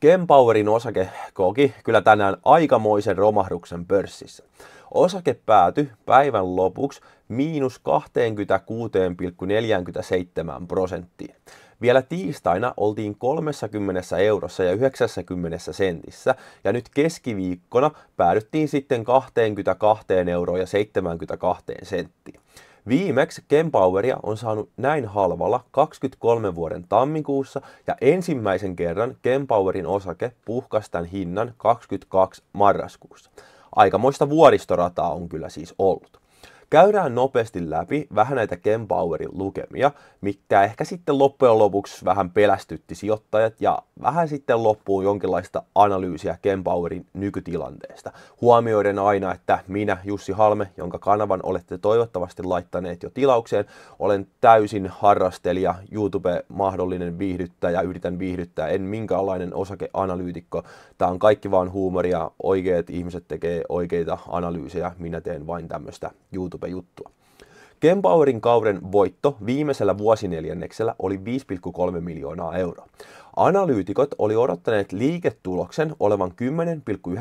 Kempowerin osake koki kyllä tänään aikamoisen romahduksen pörssissä. Osake päätyi päivän lopuksi miinus 26,47 prosenttia. Vielä tiistaina oltiin 30 eurossa ja 90 sentissä ja nyt keskiviikkona päädyttiin sitten 22 euroa ja 72 senttiä. Viimeksi Kempoweria on saanut näin halvalla 23 vuoden tammikuussa ja ensimmäisen kerran Kempowerin osake puhkasi tämän hinnan 22 marraskuussa. Aikamoista vuoristorataa on kyllä siis ollut. Käydään nopeasti läpi vähän näitä Ken Powerin lukemia, mitkä ehkä sitten loppujen lopuksi vähän pelästytti sijoittajat ja vähän sitten loppuu jonkinlaista analyysiä Ken Powerin nykytilanteesta. Huomioiden aina, että minä, Jussi Halme, jonka kanavan olette toivottavasti laittaneet jo tilaukseen, olen täysin harrastelija, YouTube-mahdollinen viihdyttäjä, yritän viihdyttää, en minkäänlainen osakeanalyytikko. Tämä on kaikki vaan huumoria, oikeat ihmiset tekee oikeita analyysejä, minä teen vain tämmöistä YouTube YouTube-juttua. Kempauerin kauden voitto viimeisellä vuosineljänneksellä oli 5,3 miljoonaa euroa. Analyytikot oli odottaneet liiketuloksen olevan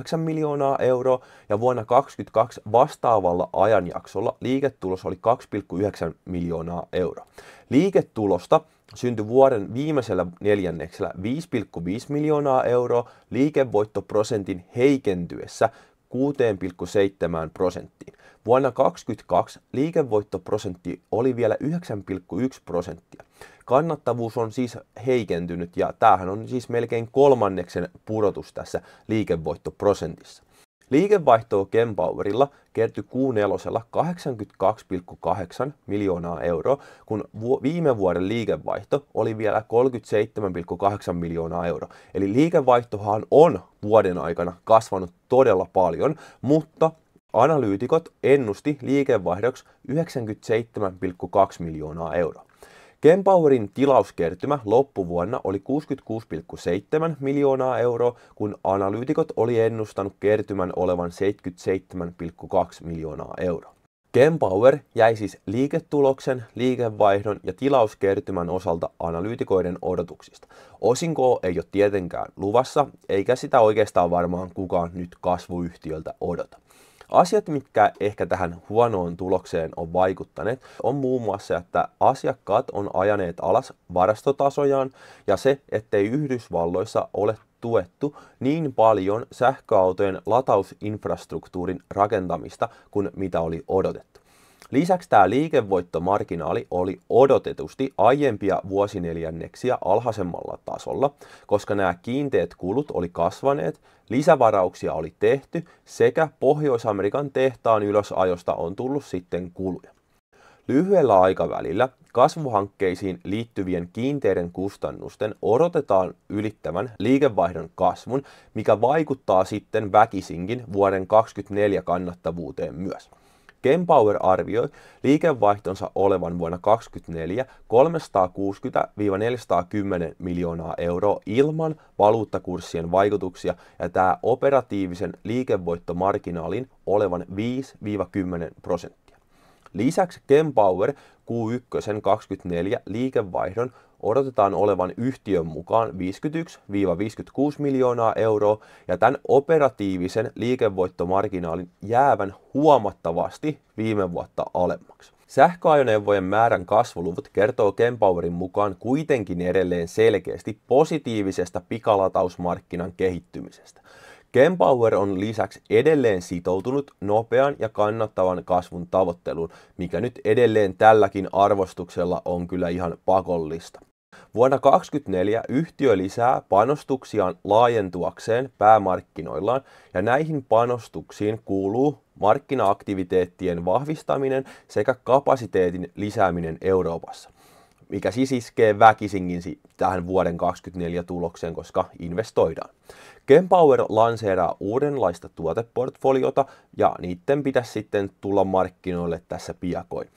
10,9 miljoonaa euroa ja vuonna 2022 vastaavalla ajanjaksolla liiketulos oli 2,9 miljoonaa euroa. Liiketulosta syntyi vuoden viimeisellä neljänneksellä 5,5 miljoonaa euroa liikevoittoprosentin heikentyessä 6,7 prosenttiin. Vuonna 2022 liikevoittoprosentti oli vielä 9,1 prosenttia. Kannattavuus on siis heikentynyt ja tämähän on siis melkein kolmanneksen pudotus tässä liikevoittoprosentissa. Liikevaihtoa Kempowerilla kertyi Q4 82,8 miljoonaa euroa, kun viime vuoden liikevaihto oli vielä 37,8 miljoonaa euroa. Eli liikevaihtohan on vuoden aikana kasvanut todella paljon, mutta Analyytikot ennusti liikevaihdoksi 97,2 miljoonaa euroa. Kempowerin tilauskertymä loppuvuonna oli 66,7 miljoonaa euroa, kun analyytikot oli ennustanut kertymän olevan 77,2 miljoonaa euroa. Kempower jäi siis liiketuloksen, liikevaihdon ja tilauskertymän osalta analyytikoiden odotuksista. Osinkoa ei ole tietenkään luvassa, eikä sitä oikeastaan varmaan kukaan nyt kasvuyhtiöltä odota. Asiat, mitkä ehkä tähän huonoon tulokseen on vaikuttaneet, on muun muassa, että asiakkaat on ajaneet alas varastotasojaan ja se, ettei Yhdysvalloissa ole tuettu niin paljon sähköautojen latausinfrastruktuurin rakentamista kuin mitä oli odotettu. Lisäksi tämä liikevoittomarginaali oli odotetusti aiempia vuosineljänneksiä alhaisemmalla tasolla, koska nämä kiinteät kulut oli kasvaneet, lisävarauksia oli tehty sekä Pohjois-Amerikan tehtaan ylösajosta on tullut sitten kuluja. Lyhyellä aikavälillä kasvuhankkeisiin liittyvien kiinteiden kustannusten odotetaan ylittävän liikevaihdon kasvun, mikä vaikuttaa sitten väkisinkin vuoden 2024 kannattavuuteen myös. Kempower arvioi liikevaihtonsa olevan vuonna 2024 360-410 miljoonaa euroa ilman valuuttakurssien vaikutuksia ja tämä operatiivisen liikevoittomarginaalin olevan 5-10 prosenttia. Lisäksi Kempower Q1 24 liikevaihdon odotetaan olevan yhtiön mukaan 51-56 miljoonaa euroa ja tämän operatiivisen liikevoittomarginaalin jäävän huomattavasti viime vuotta alemmaksi. Sähköajoneuvojen määrän kasvuluvut kertoo Kempowerin mukaan kuitenkin edelleen selkeästi positiivisesta pikalatausmarkkinan kehittymisestä. Kempower on lisäksi edelleen sitoutunut nopean ja kannattavan kasvun tavoitteluun, mikä nyt edelleen tälläkin arvostuksella on kyllä ihan pakollista. Vuonna 2024 yhtiö lisää panostuksiaan laajentuakseen päämarkkinoillaan ja näihin panostuksiin kuuluu markkinaaktiviteettien vahvistaminen sekä kapasiteetin lisääminen Euroopassa mikä siis iskee väkisinkin tähän vuoden 2024 tulokseen, koska investoidaan. Kempower lanseeraa uudenlaista tuoteportfoliota ja niiden pitäisi sitten tulla markkinoille tässä piakoin.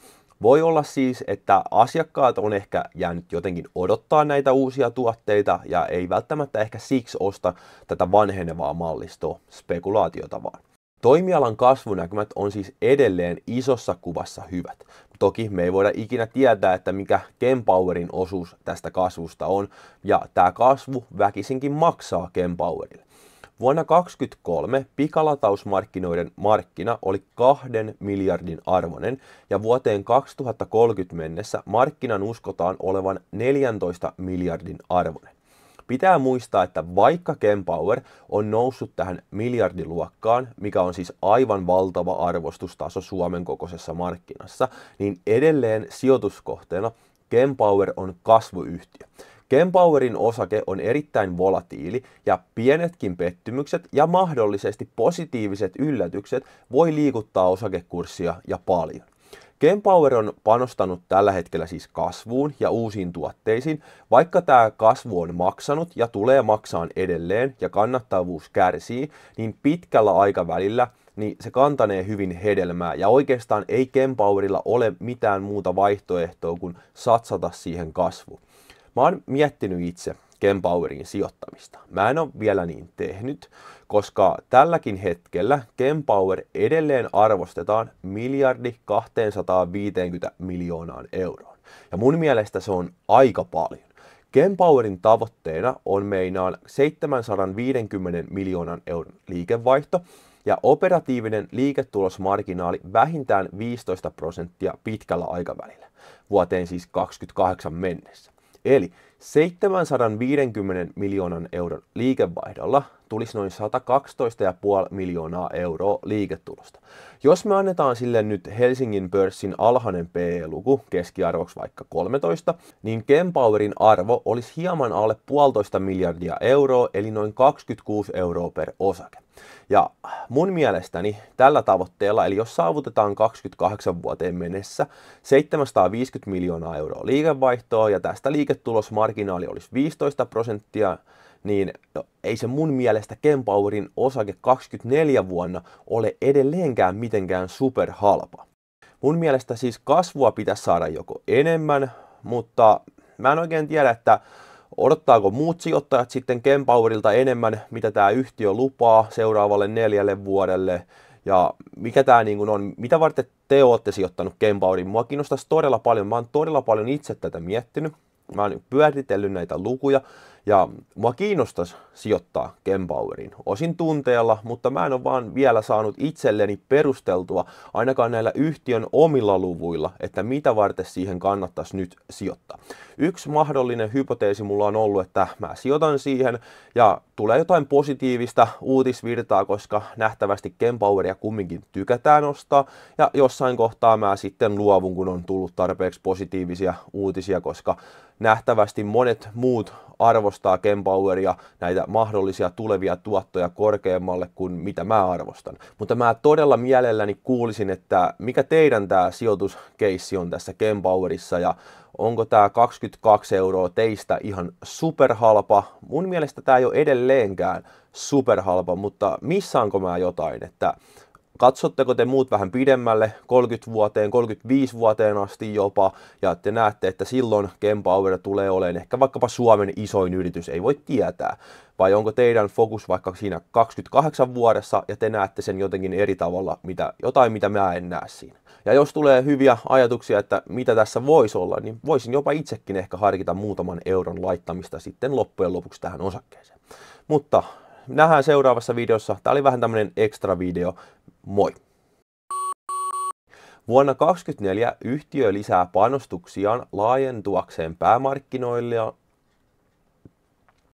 Voi olla siis, että asiakkaat on ehkä jäänyt jotenkin odottaa näitä uusia tuotteita ja ei välttämättä ehkä siksi osta tätä vanhenevaa mallistoa spekulaatiota vaan. Toimialan kasvunäkymät on siis edelleen isossa kuvassa hyvät. Toki me ei voida ikinä tietää, että mikä Kempowerin osuus tästä kasvusta on, ja tämä kasvu väkisinkin maksaa Kempowerille. Vuonna 2023 pikalatausmarkkinoiden markkina oli kahden miljardin arvoinen ja vuoteen 2030 mennessä markkinan uskotaan olevan 14 miljardin arvoinen. Pitää muistaa, että vaikka Kempower on noussut tähän miljardiluokkaan, mikä on siis aivan valtava arvostustaso Suomen kokoisessa markkinassa, niin edelleen sijoituskohteena Kempower on kasvuyhtiö. Kempowerin osake on erittäin volatiili ja pienetkin pettymykset ja mahdollisesti positiiviset yllätykset voi liikuttaa osakekurssia ja paljon. Kempower on panostanut tällä hetkellä siis kasvuun ja uusiin tuotteisiin, vaikka tämä kasvu on maksanut ja tulee maksaan edelleen ja kannattavuus kärsii, niin pitkällä aikavälillä niin se kantanee hyvin hedelmää. Ja oikeastaan ei Kempowerilla ole mitään muuta vaihtoehtoa kuin satsata siihen kasvuun. Mä oon miettinyt itse, Ken Powerin sijoittamista. Mä en ole vielä niin tehnyt, koska tälläkin hetkellä Ken Power edelleen arvostetaan miljardi 250 miljoonaan euroon. Ja mun mielestä se on aika paljon. Powerin tavoitteena on meinaan 750 miljoonan euron liikevaihto ja operatiivinen liiketulosmarginaali vähintään 15 prosenttia pitkällä aikavälillä, vuoteen siis 28 mennessä. Eli 750 miljoonan euron liikevaihdolla tulisi noin 112,5 miljoonaa euroa liiketulosta. Jos me annetaan sille nyt Helsingin pörssin alhainen PE-luku, keskiarvoksi vaikka 13, niin Kempowerin arvo olisi hieman alle puolitoista miljardia euroa, eli noin 26 euroa per osake. Ja mun mielestäni tällä tavoitteella, eli jos saavutetaan 28 vuoteen mennessä 750 miljoonaa euroa liikevaihtoa ja tästä liiketulosmarginaali olisi 15 prosenttia, niin no, ei se mun mielestä Kempowerin osake 24 vuonna ole edelleenkään mitenkään superhalpa. Mun mielestä siis kasvua pitäisi saada joko enemmän, mutta mä en oikein tiedä, että Odottaako muut sijoittajat sitten Kempowerilta enemmän, mitä tämä yhtiö lupaa seuraavalle neljälle vuodelle? Ja mikä tämä niin kuin on, mitä varten te olette sijoittanut Kempoweriin? Mua kiinnostaisi todella paljon, mä oon todella paljon itse tätä miettinyt. Mä oon pyöritellyt näitä lukuja ja mua kiinnostaisi sijoittaa Kempauerin osin tunteella, mutta mä en ole vaan vielä saanut itselleni perusteltua ainakaan näillä yhtiön omilla luvuilla, että mitä varten siihen kannattaisi nyt sijoittaa. Yksi mahdollinen hypoteesi mulla on ollut, että mä sijoitan siihen ja tulee jotain positiivista uutisvirtaa, koska nähtävästi Kempaueria kumminkin tykätään ostaa ja jossain kohtaa mä sitten luovun, kun on tullut tarpeeksi positiivisia uutisia, koska nähtävästi monet muut arvostavat arvostaa Ken näitä mahdollisia tulevia tuottoja korkeammalle kuin mitä mä arvostan. Mutta mä todella mielelläni kuulisin, että mikä teidän tämä sijoituskeissi on tässä Ken ja onko tämä 22 euroa teistä ihan superhalpa. Mun mielestä tämä ei ole edelleenkään superhalpa, mutta missaanko mä jotain, että katsotteko te muut vähän pidemmälle, 30 vuoteen, 35 vuoteen asti jopa, ja te näette, että silloin Kempower tulee olemaan ehkä vaikkapa Suomen isoin yritys, ei voi tietää. Vai onko teidän fokus vaikka siinä 28 vuodessa, ja te näette sen jotenkin eri tavalla, mitä, jotain mitä mä en näe siinä. Ja jos tulee hyviä ajatuksia, että mitä tässä voisi olla, niin voisin jopa itsekin ehkä harkita muutaman euron laittamista sitten loppujen lopuksi tähän osakkeeseen. Mutta Nähdään seuraavassa videossa. Tämä oli vähän tämmöinen ekstra video. Moi! Vuonna 2024 yhtiö lisää panostuksiaan laajentuakseen päämarkkinoille